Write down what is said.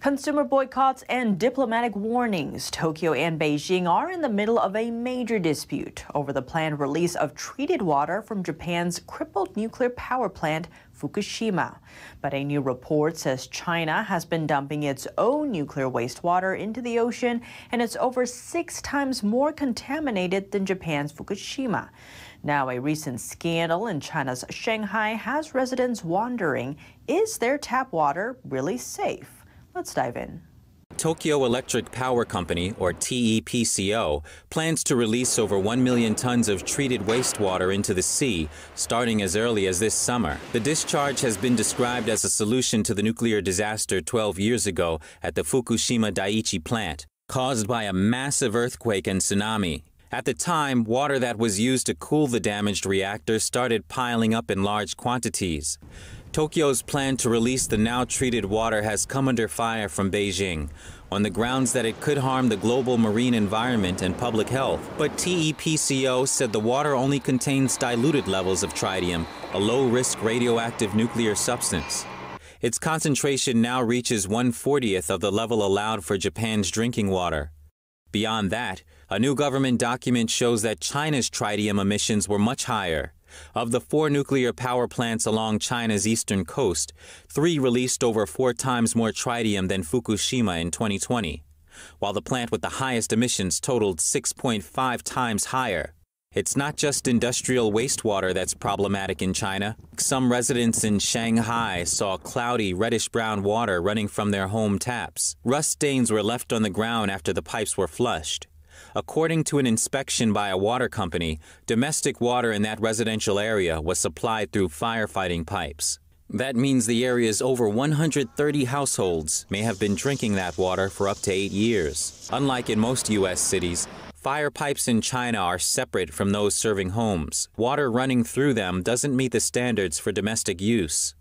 Consumer boycotts and diplomatic warnings. Tokyo and Beijing are in the middle of a major dispute over the planned release of treated water from Japan's crippled nuclear power plant, Fukushima. But a new report says China has been dumping its own nuclear wastewater into the ocean, and it's over six times more contaminated than Japan's Fukushima. Now, a recent scandal in China's Shanghai has residents wondering is their tap water really safe? Let's dive in. Tokyo Electric Power Company, or TEPCO, plans to release over 1 million tons of treated wastewater into the sea, starting as early as this summer. The discharge has been described as a solution to the nuclear disaster 12 years ago at the Fukushima Daiichi plant, caused by a massive earthquake and tsunami. At the time, water that was used to cool the damaged reactor started piling up in large quantities. Tokyo's plan to release the now treated water has come under fire from Beijing on the grounds that it could harm the global marine environment and public health. But TEPCO said the water only contains diluted levels of tritium, a low-risk radioactive nuclear substance. Its concentration now reaches 140th of the level allowed for Japan's drinking water. Beyond that, a new government document shows that China's tritium emissions were much higher. Of the four nuclear power plants along China's eastern coast, three released over four times more tritium than Fukushima in 2020, while the plant with the highest emissions totaled 6.5 times higher. It's not just industrial wastewater that's problematic in China. Some residents in Shanghai saw cloudy, reddish-brown water running from their home taps. Rust stains were left on the ground after the pipes were flushed. According to an inspection by a water company, domestic water in that residential area was supplied through firefighting pipes. That means the area's over 130 households may have been drinking that water for up to eight years. Unlike in most U.S. cities, fire pipes in China are separate from those serving homes. Water running through them doesn't meet the standards for domestic use.